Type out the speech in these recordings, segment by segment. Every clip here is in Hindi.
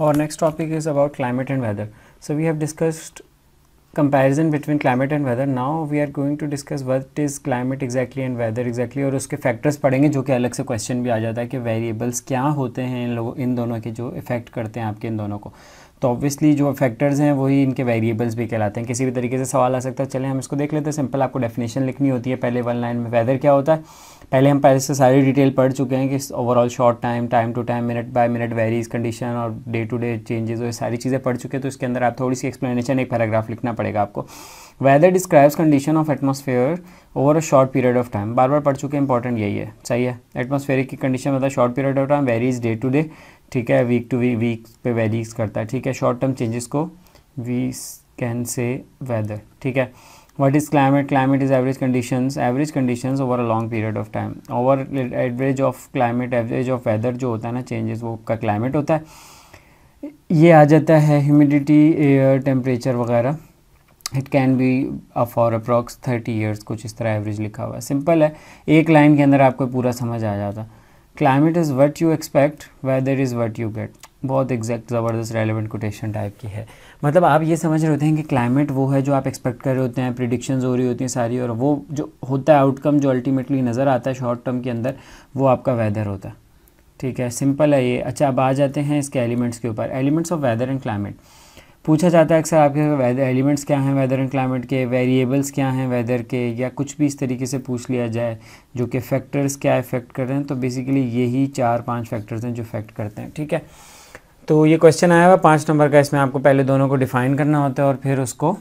Our next topic is about climate and weather. So we have discussed comparison between climate and weather. Now we are going to discuss what is climate exactly and weather exactly और उसके factors पढ़ेंगे जो कि अलग से question भी आ जाता है कि variables क्या होते हैं इन लोगों इन दोनों के जो इफ़ेक्ट करते हैं आपके इन दोनों को तो ऑब्वियसली जो फैक्टर्स हैं वही इनके वेरिएबल्स भी कहलाते हैं किसी भी तरीके से सवाल आ सकता है चले हम इसको देख लेते हैं सिंपल आपको डेफिनेशन लिखनी होती है पहले वन लाइन में वेदर क्या होता है पहले हम पहले से सारी डिटेल पढ़ चुके हैं कि overall short time time to time minute by minute varies condition और डे टू डे चेंजेस और सारी चीज़ें पढ़ चुके हैं तो इसके अंदर आप थोड़ी सी एक्सप्लेनेशन एक पैराग्राफ लिखना पड़ेगा आपको weather describes condition of atmosphere over a short period of time बार बार पढ़ चुके हैं इंपॉर्टेंट यही है सही है एटमोसफेयर की कंडीशन मतलब short period of time varies day to day ठीक है वीक टू वी वीक पे वेरीज करता है ठीक है शॉर्ट टर्म चेंजेस को वी कैन से वेदर ठीक है what is climate climate is average condition average condition over a long period of time over average of climate average of weather जो होता है ना चेंजेस वो का क्लाइमेट होता है ये आ जाता है ह्यूमिडिटी एयर टेम्परेचर वगैरह it can be for approx thirty years कुछ इस तरह एवरेज लिखा हुआ है सिंपल है एक लाइन के अंदर आपको पूरा समझ आ जाता है climate is what you expect weather is what you get बहुत एग्जैक्ट ज़बरदस्त रेलिवेंट कोटेशन टाइप की है मतलब आप ये समझ रहे होते हैं कि क्लाइमेट वो है जो आप एक्सपेक्ट कर रहे होते हैं प्रिडिक्शन हो रही होती हैं सारी और वो जो होता है आउटकम जो अल्टीमेटली नज़र आता है शॉर्ट टर्म के अंदर वो आपका वेदर होता है ठीक है सिंपल है ये अच्छा अब आ जाते हैं इसके एलिमेंट्स के ऊपर elements of weather and climate पूछा जाता है अक्सर आपके वेदर एलिमेंट्स क्या हैं वेदर एंड क्लाइमेट के वेरिएबल्स क्या हैं वेदर के या कुछ भी इस तरीके से पूछ लिया जाए जो कि फैक्टर्स क्या इफेक्ट कर रहे हैं तो बेसिकली यही चार पांच फैक्टर्स हैं जो इफेक्ट करते हैं ठीक है तो ये क्वेश्चन आया हुआ पाँच नंबर का इसमें आपको पहले दोनों को डिफाइन करना होता है और फिर उसको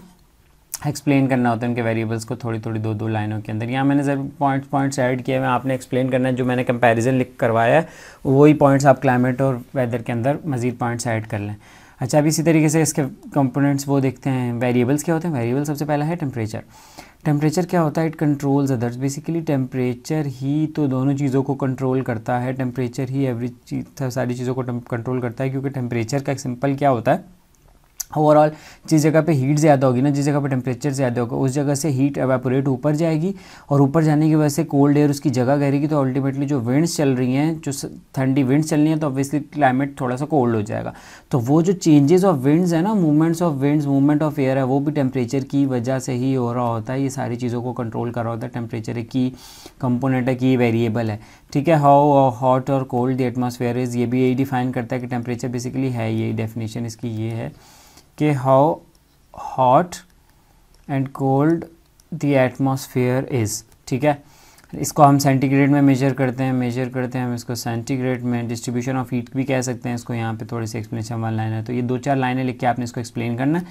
एक्सप्लेन करना होता है उनके वेरिएबल्स को थोड़ी थोड़ी दो दो लाइनों के अंदर यहाँ मैंने जरूर पॉइंट्स पॉइंट्स ऐड किए हैं आपने एक्सप्लेन करना है जो मैंने कंपैरिजन लिख करवाया है वही पॉइंट्स आप क्लाइमेट और वेदर के अंदर मजीद पॉइंट्स ऐड कर लें अच्छा अब इसी तरीके से इसके कंपोनेंट्स वो देखते हैं वेरिएबल्स क्या होते हैं वेरिएबल सबसे पहला है टेम्परेचर टेम्परेचर क्या होता है it controls others basically temperature ही तो दोनों चीज़ों को कंट्रोल करता है टेम्परेचर ही एवरी चीज सारी चीज़ों को कंट्रोल करता है क्योंकि टेम्परेचर का एक सिंपल क्या होता है ओवरऑल जिस जगह पे हीट ज़्यादा होगी ना जिस जगह पे टेम्परेचर ज़्यादा होगा उस जगह से हीट एवेपोरेट ऊपर जाएगी और ऊपर जाने की वजह से कोल्ड एयर उसकी जगह गहरेगी तो अल्टीमेटली जो विंड्स चल रही हैं जो ठंडी विंड्स चल रही हैं तो ऑब्वियसली क्लाइमेट थोड़ा सा कोल्ड हो जाएगा तो वो जो चेंजेस ऑफ विंड्स है ना movements of winds movement of air है वो भी टेम्परेचर की वजह से ही हो रहा होता है ये सारी चीज़ों को कंट्रोल कर रहा होता है टेम्परेचर एक की कंपोनेंट है की वेरिएबल है ठीक है हाउ हॉट और कोल्ड द एटमोसफेयर इज़ ये भी यही डिफाइन करता है कि टेम्परेचर बेसिकली है यही डेफिनेशन इसकी ये है कि how hot and cold the atmosphere is ठीक है इसको हम सेंटीग्रेड में मेजर करते हैं मेजर करते हैं हम इसको सेंटीग्रेड में डिस्ट्रीब्यूशन ऑफ हीट भी कह सकते हैं इसको यहाँ पे थोड़ी सी एक्सप्लेनेशन वाली लाइन है तो ये दो चार लाइनें लिख के आपने इसको एक्सप्लेन करना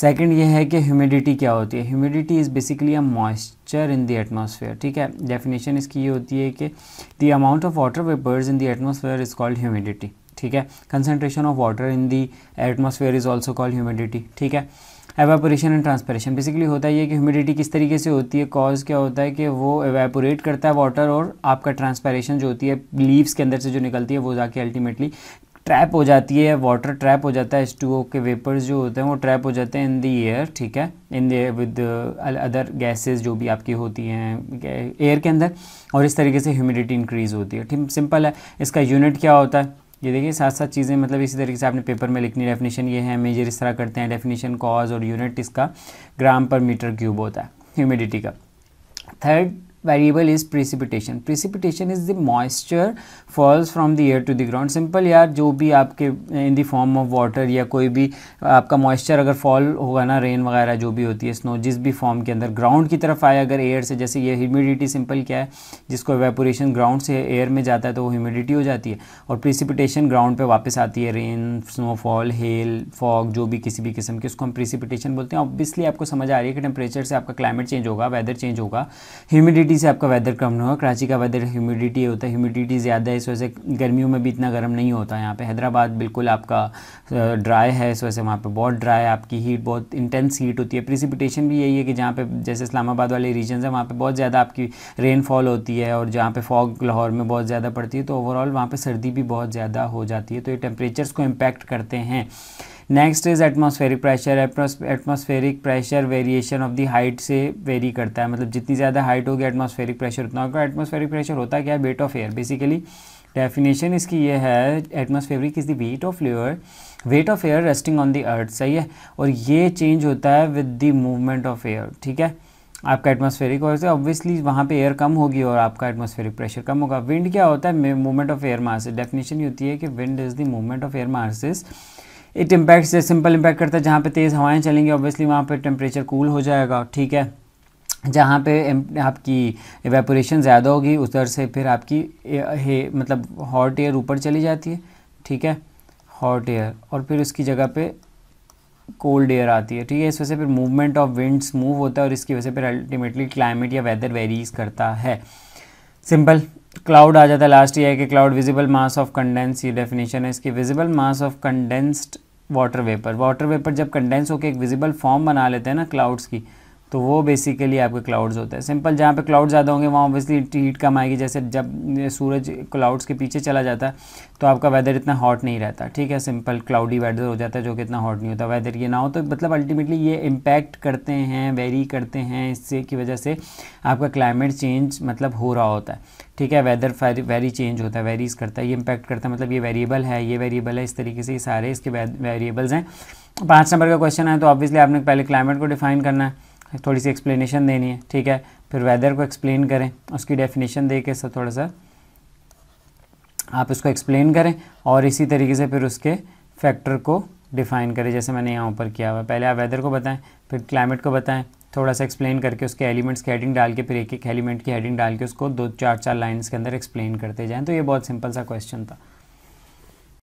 सेकंड ये है कि ह्यूमिडिटी क्या होती है humidity is basically a moisture in the atmosphere ठीक है डेफिनेशन इसकी ये होती है कि the amount of water vapours in the atmosphere is called humidity ठीक है concentration of water in the atmosphere is also called humidity ठीक है एवेपोरेशन एंड ट्रांसपेरेशन बेसिकली होता है ये कि ह्यूमिडिटी किस तरीके से होती है कॉज क्या होता है कि वो एवेपोरेट करता है वाटर और आपका ट्रांसपेरेशन जो होती है लीव्स के अंदर से जो निकलती है वो जाके अल्टीमेटली ट्रैप हो जाती है वाटर ट्रैप हो जाता है एस टू ओ के वेपर्स जो होते हैं वो ट्रैप हो जाते हैं इन दी एयर ठीक है in the with other gases जो भी आपकी होती हैं एयर के अंदर और इस तरीके से ह्यूमिडिटी इंक्रीज़ होती है ठीक सिंपल है इसका यूनिट क्या होता है ये देखिए साथ साथ चीज़ें मतलब इसी तरीके से आपने पेपर में लिखनी डेफिनेशन ये है मेजर इस तरह करते हैं डेफिनेशन कॉज और यूनिट इसका ग्राम पर मीटर क्यूब होता है ह्यूमिडिटी का third variable is precipitation precipitation is the moisture falls from the air to the ground simple यार जो भी आपके in the form of water या कोई भी आपका moisture अगर fall होगा ना rain वगैरह जो भी होती है snow जिस भी form के अंदर ground की तरफ आए अगर air से जैसे ये humidity simple क्या है जिसको evaporation ground से air में जाता है तो वो humidity हो जाती है और precipitation ground पे वापस आती है rain snowfall hail fog जो भी किसी भी किस्म की उसको हम precipitation बोलते हैं obviously आपको समझ आ रही है कि temperature से आपका climate change होगा weather change होगा humidity ह्यूमिडिटी से आपका वेदर कम नहीं होगा कराची का वेदर ह्यूमिडिटी होता है ह्यूमिडिटी ज़्यादा है इस वजह से गर्मियों में भी इतना गर्म नहीं होता है यहाँ पे हैदराबाद बिल्कुल आपका ड्राई है इस वजह से वहाँ पे बहुत ड्राई है आपकी हीट बहुत इंटेंस हीट होती है प्रिसिपिटेशन भी यही है कि जहाँ पे जैसे इस्लामाबाद वाले रीजन है वहाँ पर बहुत ज़्यादा आपकी रेनफॉल होती है और जहाँ पर फॉग लाहौर में बहुत ज़्यादा पड़ती है तो ओवरऑल वहाँ पर सर्दी भी बहुत ज़्यादा हो जाती है तो ये टेम्परेचर्स को इम्पैक्ट करते हैं next is atmospheric pressure atmospheric pressure variation of the height से वेरी करता है मतलब जितनी ज़्यादा हाइट होगी एटमॉस्फेरिक प्रेशर उतना होगा एटमॉस्फेरिक प्रेशर होता क्या है weight of air basically definition इसकी ये है atmospheric is the weight of layer weight of air resting on the earth सही है और ये चेंज होता है with the movement of air ठीक है आपका एटमॉस्फेरिक और से ऑब्वियसली वहाँ पे एयर कम होगी और आपका एटमॉस्फेरिक प्रेशर कम होगा विंड क्या होता है movement of air masses definition ये होती है कि wind is the movement of air masses it impact से सिंपल इम्पैक्ट करता है जहाँ पे तेज़ हवाएं चलेंगी ऑब्वियसली वहाँ पे टेम्परेचर कूल हो जाएगा ठीक है जहाँ पे आपकी एवेपोरेशन ज़्यादा होगी उधर से फिर आपकी ए, मतलब हॉट एयर ऊपर चली जाती है ठीक है हॉट एयर और फिर उसकी जगह पे कोल्ड एयर आती है ठीक है इस वजह से फिर मूवमेंट ऑफ विंड्स मूव होता है और इसकी वजह से फिर अल्टीमेटली क्लाइमेट या वेदर वेरीज करता है सिंपल क्लाउड आ जाता है लास्ट ये है कि cloud visible mass of condense ये डेफिनेशन है इसकी visible mass of condensed water vapour water vapour जब कंडेंस होकर एक विजिबल फॉर्म बना लेते हैं ना क्लाउड्स की तो वो बेसिकली आपके क्लाउड्स होते हैं सिंपल जहाँ पे क्लाउड ज़्यादा होंगे वहाँ ऑब्वियसली हीट कम आएगी जैसे जब सूरज क्लाउड्स के पीछे चला जाता है तो आपका वेदर इतना हॉट नहीं रहता ठीक है सिंपल क्लाउडी वेदर हो जाता है जो कि इतना हॉट नहीं होता वेदर ये ना हो तो मतलब अल्टीमेटली ये इम्पैक्ट करते हैं वेरी करते हैं इससे की वजह से आपका क्लाइमेट चेंज मतलब हो रहा होता है ठीक है वेदर वेरी चेंज होता है वेरीज करता है ये इम्पैक्ट करता है मतलब ये वेरिएबल है ये वेरिएबल है इस तरीके से ये सारे इसके वेरिएबल्स हैं पाँच नंबर का क्वेश्चन है तो ऑब्वियसली आपने पहले क्लाइमेट को डिफाइन करना है थोड़ी सी एक्सप्लेनेशन देनी है ठीक है फिर वेदर को एक्सप्लेन करें उसकी डेफिनेशन दे के सर थोड़ा सा आप इसको एक्सप्लेन करें और इसी तरीके से फिर उसके फैक्टर को डिफाइन करें जैसे मैंने यहाँ ऊपर किया हुआ पहले आप वेदर को बताएं फिर क्लाइमेट को बताएं थोड़ा सा एक्सप्लेन करके उसके एलिमेंट्स की हेडिंग डाल के फिर एक एक एलिमेंट की हेडिंग डाल के उसको दो चार चार लाइन्स के अंदर एक्सप्लेन करते जाएँ तो ये बहुत सिंपल सा क्वेश्चन था